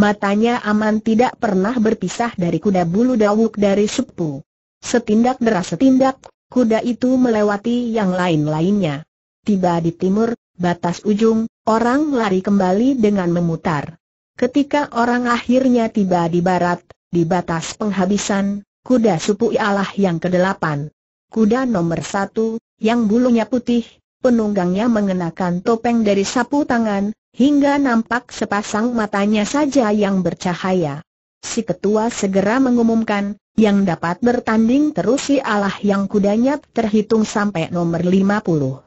S1: Matanya aman tidak pernah berpisah dari kuda bulu dawuk dari sepu. Setindak deras setindak, kuda itu melewati yang lain-lainnya. Tiba di timur, batas ujung, orang lari kembali dengan memutar. Ketika orang akhirnya tiba di barat, di batas penghabisan, kuda supu ialah yang kedelapan. Kuda nomor satu, yang bulunya putih, penunggangnya mengenakan topeng dari sapu tangan, hingga nampak sepasang matanya saja yang bercahaya. Si ketua segera mengumumkan, yang dapat bertanding terus si Allah yang kudanya terhitung sampai nomor lima puluh.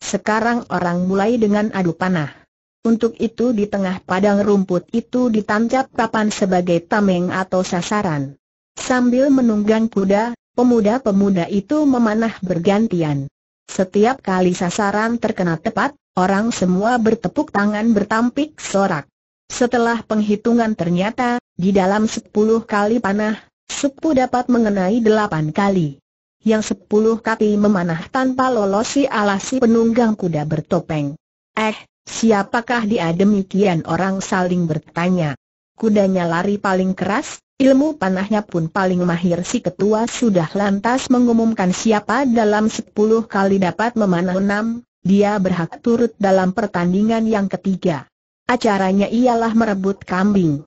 S1: Sekarang orang mulai dengan adu panah. Untuk itu di tengah padang rumput itu ditancap papan sebagai tameng atau sasaran. Sambil menunggang kuda, pemuda-pemuda itu memanah bergantian. Setiap kali sasaran terkena tepat, orang semua bertepuk tangan bertampik sorak. Setelah penghitungan ternyata, di dalam sepuluh kali panah, sepu dapat mengenai delapan kali. Yang sepuluh kali memanah tanpa lolos si alasi penunggang kuda bertopeng. Eh, Siapakah dia demikian orang saling bertanya. Kudanya lari paling keras, ilmu panahnya pun paling mahir si ketua sudah lantas mengumumkan siapa dalam sepuluh kali dapat memanah enam, dia berhak turut dalam pertandingan yang ketiga. Acaranya ialah merebut kambing.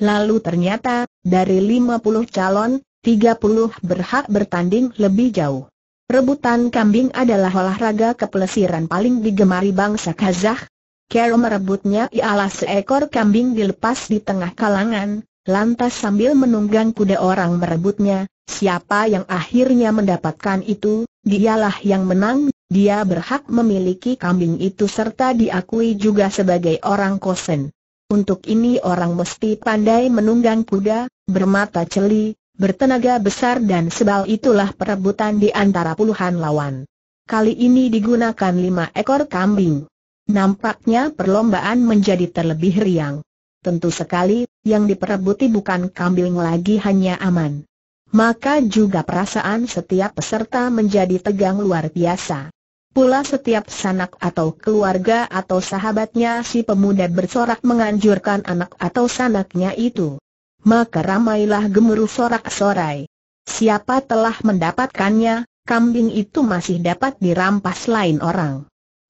S1: Lalu ternyata, dari 50 calon, 30 berhak bertanding lebih jauh. Rebutan kambing adalah olahraga kepelesiran paling digemari bangsa Kazakh, Carol merebutnya ialah seekor kambing dilepas di tengah kalangan, lantas sambil menunggang kuda orang merebutnya, siapa yang akhirnya mendapatkan itu, dialah yang menang, dia berhak memiliki kambing itu serta diakui juga sebagai orang kosen. Untuk ini orang mesti pandai menunggang kuda, bermata celi, bertenaga besar dan sebal itulah perebutan di antara puluhan lawan. Kali ini digunakan lima ekor kambing. Nampaknya perlombaan menjadi terlebih riang. Tentu sekali, yang diperebuti bukan kambing lagi hanya aman. Maka juga perasaan setiap peserta menjadi tegang luar biasa. Pula setiap sanak atau keluarga atau sahabatnya si pemuda bersorak menganjurkan anak atau sanaknya itu. Maka ramailah gemuruh sorak-sorai. Siapa telah mendapatkannya, kambing itu masih dapat dirampas lain orang.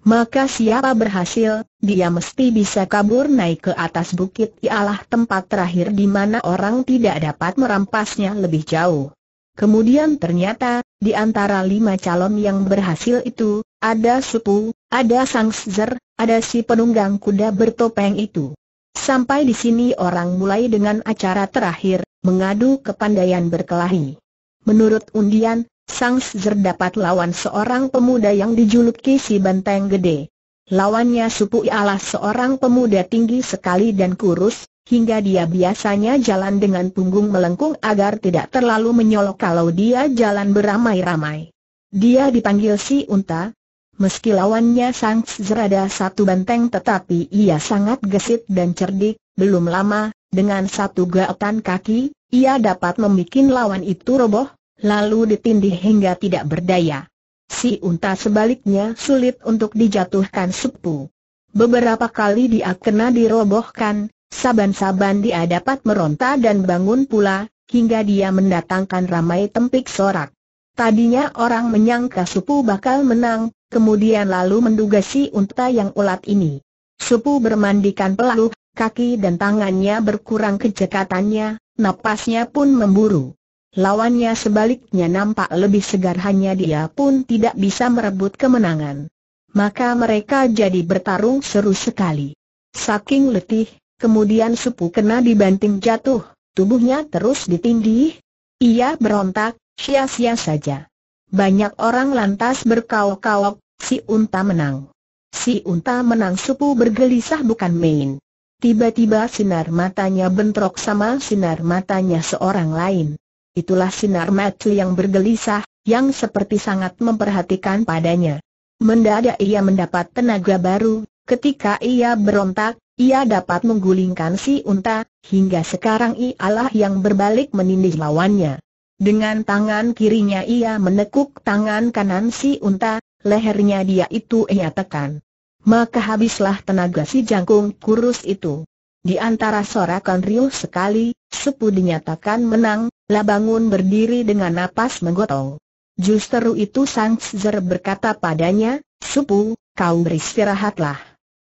S1: Maka siapa berhasil, dia mesti bisa kabur naik ke atas bukit ialah tempat terakhir di mana orang tidak dapat merampasnya lebih jauh. Kemudian ternyata, di antara lima calon yang berhasil itu, ada Supu, ada Sangser, ada si penunggang kuda bertopeng itu. Sampai di sini orang mulai dengan acara terakhir, mengadu kepandaian berkelahi. Menurut undian, Sang Zer dapat lawan seorang pemuda yang dijuluki si Banteng Gede. Lawannya Supu ialah seorang pemuda tinggi sekali dan kurus, hingga dia biasanya jalan dengan punggung melengkung agar tidak terlalu menyolok kalau dia jalan beramai-ramai. Dia dipanggil si unta. Meski lawannya sang Zer ada satu banteng tetapi ia sangat gesit dan cerdik, belum lama, dengan satu gaetan kaki, ia dapat membuat lawan itu roboh, lalu ditindih hingga tidak berdaya. Si unta sebaliknya sulit untuk dijatuhkan sepu. Beberapa kali dia kena dirobohkan, saban-saban dia dapat meronta dan bangun pula, hingga dia mendatangkan ramai tempik sorak. Tadinya orang menyangka Supu bakal menang, kemudian lalu menduga si unta yang ulat ini. Supu bermandikan peluh, kaki dan tangannya berkurang kejekatannya, napasnya pun memburu. Lawannya sebaliknya nampak lebih segar hanya dia pun tidak bisa merebut kemenangan. Maka mereka jadi bertarung seru sekali. Saking letih, kemudian Supu kena dibanting jatuh, tubuhnya terus ditindih. Ia berontak, sia-sia saja. Banyak orang lantas berkaok-kaok, si unta menang. Si unta menang Supu bergelisah bukan main. Tiba-tiba sinar matanya bentrok sama sinar matanya seorang lain itulah sinar mata yang bergelisah, yang seperti sangat memperhatikan padanya. Mendadak ia mendapat tenaga baru, ketika ia berontak, ia dapat menggulingkan si unta, hingga sekarang ialah yang berbalik menindih lawannya. Dengan tangan kirinya ia menekuk tangan kanan si unta, lehernya dia itu ia tekan. Maka habislah tenaga si jangkung kurus itu. Di antara sorakan riuh sekali, sepuh dinyatakan menang, Labangun berdiri dengan napas menggotong. Justru itu Sang Zer berkata padanya, Supu, kau beristirahatlah.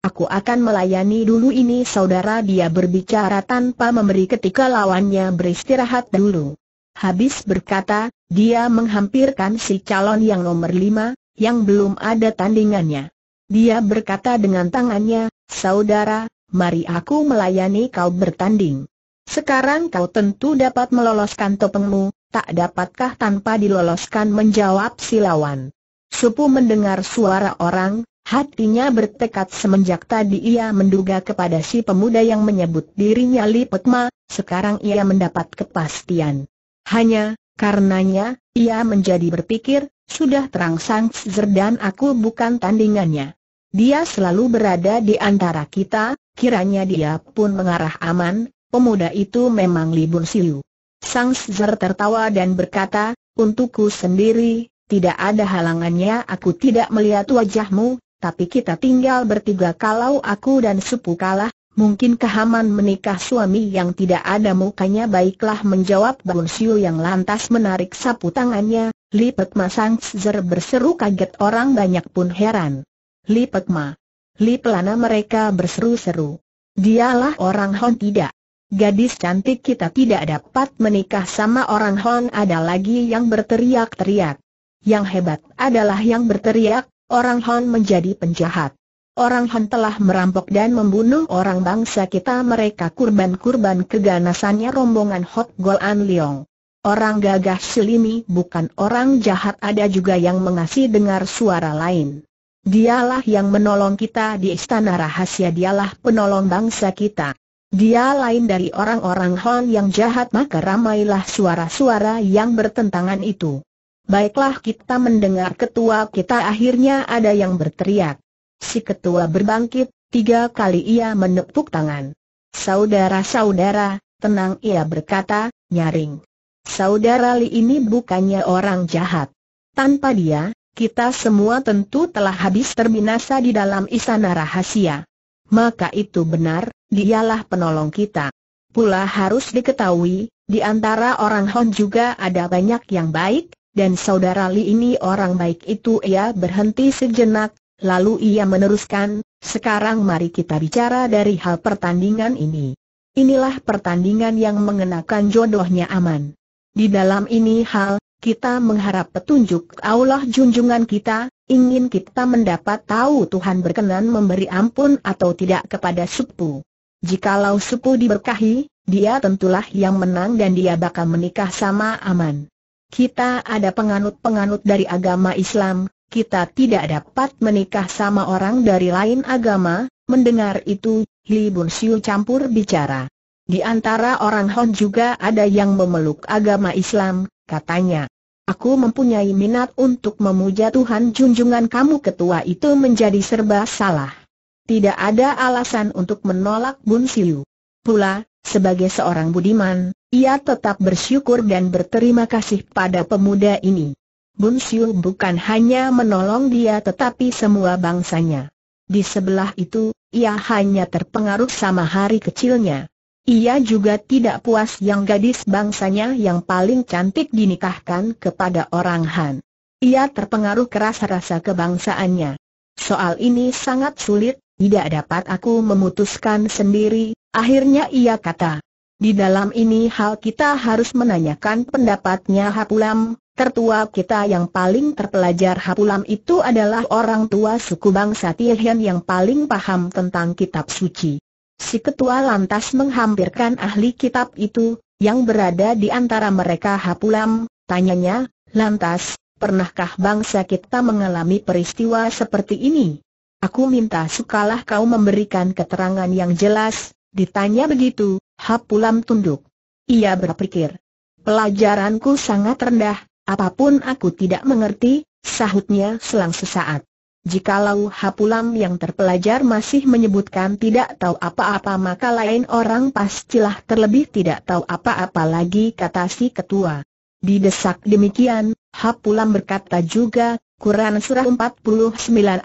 S1: Aku akan melayani dulu ini saudara dia berbicara tanpa memberi ketika lawannya beristirahat dulu. Habis berkata, dia menghampirkan si calon yang nomor lima, yang belum ada tandingannya. Dia berkata dengan tangannya, saudara, mari aku melayani kau bertanding. Sekarang kau tentu dapat meloloskan topengmu, tak dapatkah tanpa diloloskan menjawab si lawan. Supu mendengar suara orang, hatinya bertekad semenjak tadi ia menduga kepada si pemuda yang menyebut dirinya Lipetma, sekarang ia mendapat kepastian. Hanya, karenanya, ia menjadi berpikir, sudah terang sang dan aku bukan tandingannya. Dia selalu berada di antara kita, kiranya dia pun mengarah aman, pemuda itu memang Li Bun Siu. Sang Zer tertawa dan berkata, untukku sendiri, tidak ada halangannya aku tidak melihat wajahmu, tapi kita tinggal bertiga kalau aku dan sepu kalah, mungkin kehaman menikah suami yang tidak ada mukanya baiklah menjawab Bun Siu yang lantas menarik sapu tangannya, Li Pekma Sang Zer berseru kaget orang banyak pun heran. Li Pekma. Li mereka berseru-seru. Dialah orang Hon tidak. Gadis cantik kita tidak dapat menikah sama orang Hon ada lagi yang berteriak-teriak. Yang hebat adalah yang berteriak, orang Hon menjadi penjahat. Orang Hon telah merampok dan membunuh orang bangsa kita mereka kurban-kurban keganasannya rombongan Hot Gol Golan Leong. Orang gagah Silimi bukan orang jahat ada juga yang mengasih dengar suara lain. Dialah yang menolong kita di istana rahasia dialah penolong bangsa kita. Dia lain dari orang-orang Hon yang jahat maka ramailah suara-suara yang bertentangan itu. Baiklah kita mendengar ketua kita akhirnya ada yang berteriak. Si ketua berbangkit, tiga kali ia menepuk tangan. Saudara-saudara, tenang ia berkata, nyaring. Saudara Li ini bukannya orang jahat. Tanpa dia, kita semua tentu telah habis terbinasa di dalam istana rahasia. Maka itu benar, Dialah penolong kita. Pula harus diketahui, di antara orang Hon juga ada banyak yang baik, dan saudara Li ini orang baik itu ia berhenti sejenak, lalu ia meneruskan, sekarang mari kita bicara dari hal pertandingan ini. Inilah pertandingan yang mengenakan jodohnya aman. Di dalam ini hal, kita mengharap petunjuk Allah junjungan kita, ingin kita mendapat tahu Tuhan berkenan memberi ampun atau tidak kepada subuh. Jikalau sepuh diberkahi, dia tentulah yang menang dan dia bakal menikah sama Aman. Kita ada penganut-penganut dari agama Islam, kita tidak dapat menikah sama orang dari lain agama, mendengar itu, Li Bun Siu campur bicara. Di antara orang Hon juga ada yang memeluk agama Islam, katanya. Aku mempunyai minat untuk memuja Tuhan junjungan kamu ketua itu menjadi serba salah. Tidak ada alasan untuk menolak Bun Siu. Pula, sebagai seorang budiman, ia tetap bersyukur dan berterima kasih pada pemuda ini. Bun Siu bukan hanya menolong dia tetapi semua bangsanya. Di sebelah itu, ia hanya terpengaruh sama hari kecilnya. Ia juga tidak puas yang gadis bangsanya yang paling cantik dinikahkan kepada orang Han. Ia terpengaruh keras rasa kebangsaannya. Soal ini sangat sulit, tidak dapat aku memutuskan sendiri, akhirnya ia kata. Di dalam ini hal kita harus menanyakan pendapatnya Hapulam, tertua kita yang paling terpelajar Hapulam itu adalah orang tua suku bangsa Tihian yang paling paham tentang kitab suci. Si ketua lantas menghampirkan ahli kitab itu, yang berada di antara mereka Hapulam, tanyanya, lantas, pernahkah bangsa kita mengalami peristiwa seperti ini? Aku minta sukalah kau memberikan keterangan yang jelas, ditanya begitu, Hapulam tunduk. Ia berpikir, pelajaranku sangat rendah, apapun aku tidak mengerti, sahutnya selang sesaat. Jikalau Hapulam yang terpelajar masih menyebutkan tidak tahu apa-apa maka lain orang pastilah terlebih tidak tahu apa-apa lagi kata si ketua. Didesak demikian, Hapulam berkata juga, Quran Surah 49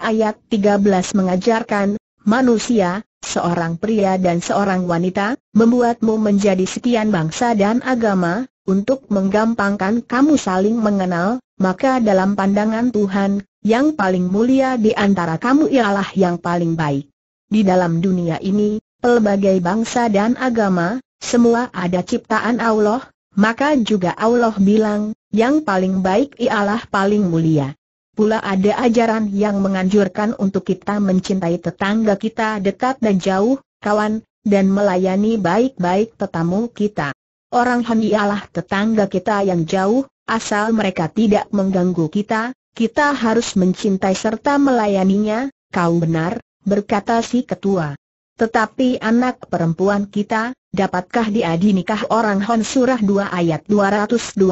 S1: ayat 13 mengajarkan, manusia, seorang pria dan seorang wanita, membuatmu menjadi sekian bangsa dan agama, untuk menggampangkan kamu saling mengenal, maka dalam pandangan Tuhan, yang paling mulia di antara kamu ialah yang paling baik. Di dalam dunia ini, pelbagai bangsa dan agama, semua ada ciptaan Allah, maka juga Allah bilang, yang paling baik ialah paling mulia. Pula ada ajaran yang menganjurkan untuk kita mencintai tetangga kita dekat dan jauh, kawan, dan melayani baik-baik tetamu kita. Orang Han ialah tetangga kita yang jauh, asal mereka tidak mengganggu kita, kita harus mencintai serta melayaninya, kau benar, berkata si ketua. Tetapi anak perempuan kita, dapatkah dia dinikah orang Hon surah 2 ayat 221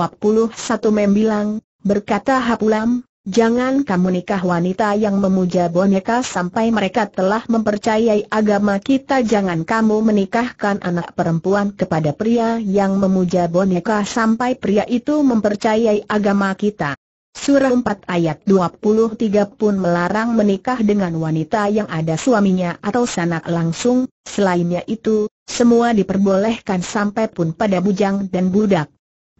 S1: membilang, berkata Hapulam, Jangan kamu nikah wanita yang memuja boneka sampai mereka telah mempercayai agama kita Jangan kamu menikahkan anak perempuan kepada pria yang memuja boneka sampai pria itu mempercayai agama kita Surah 4 ayat 23 pun melarang menikah dengan wanita yang ada suaminya atau sanak langsung Selainnya itu, semua diperbolehkan sampai pun pada bujang dan budak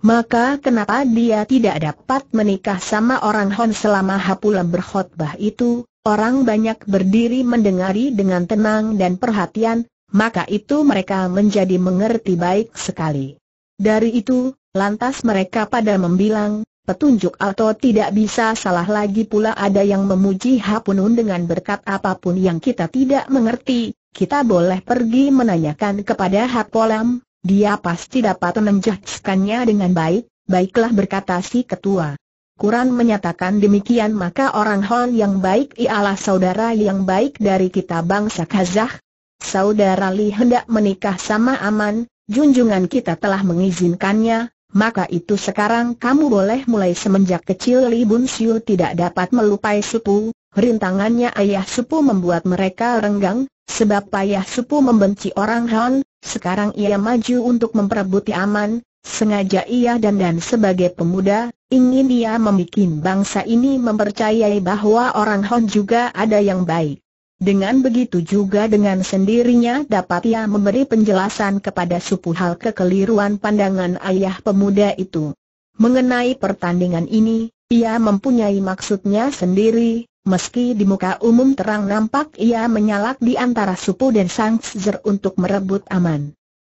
S1: maka kenapa dia tidak dapat menikah sama orang Hon selama hapula berkhutbah itu? Orang banyak berdiri mendengari dengan tenang dan perhatian, maka itu mereka menjadi mengerti baik sekali. Dari itu, lantas mereka pada membilang, petunjuk atau tidak bisa salah lagi pula ada yang memuji Hapunun dengan berkat apapun yang kita tidak mengerti, kita boleh pergi menanyakan kepada Hapolam, dia pasti dapat menjudgekannya dengan baik, baiklah berkata si ketua. Quran menyatakan demikian maka orang Hon yang baik ialah saudara yang baik dari kita bangsa Kazakh. Saudara Li hendak menikah sama Aman, junjungan kita telah mengizinkannya, maka itu sekarang kamu boleh mulai semenjak kecil Li Bun Siu tidak dapat melupai supu, rintangannya ayah supu membuat mereka renggang, Sebab payah supu membenci orang Han, sekarang ia maju untuk memperebuti aman, sengaja ia dan dan sebagai pemuda, ingin ia membuat bangsa ini mempercayai bahwa orang Han juga ada yang baik. Dengan begitu juga dengan sendirinya dapat ia memberi penjelasan kepada supu hal kekeliruan pandangan ayah pemuda itu. Mengenai pertandingan ini, ia mempunyai maksudnya sendiri, Meski di muka umum terang nampak ia menyalak di antara Supu dan Sang Zer untuk merebut aman.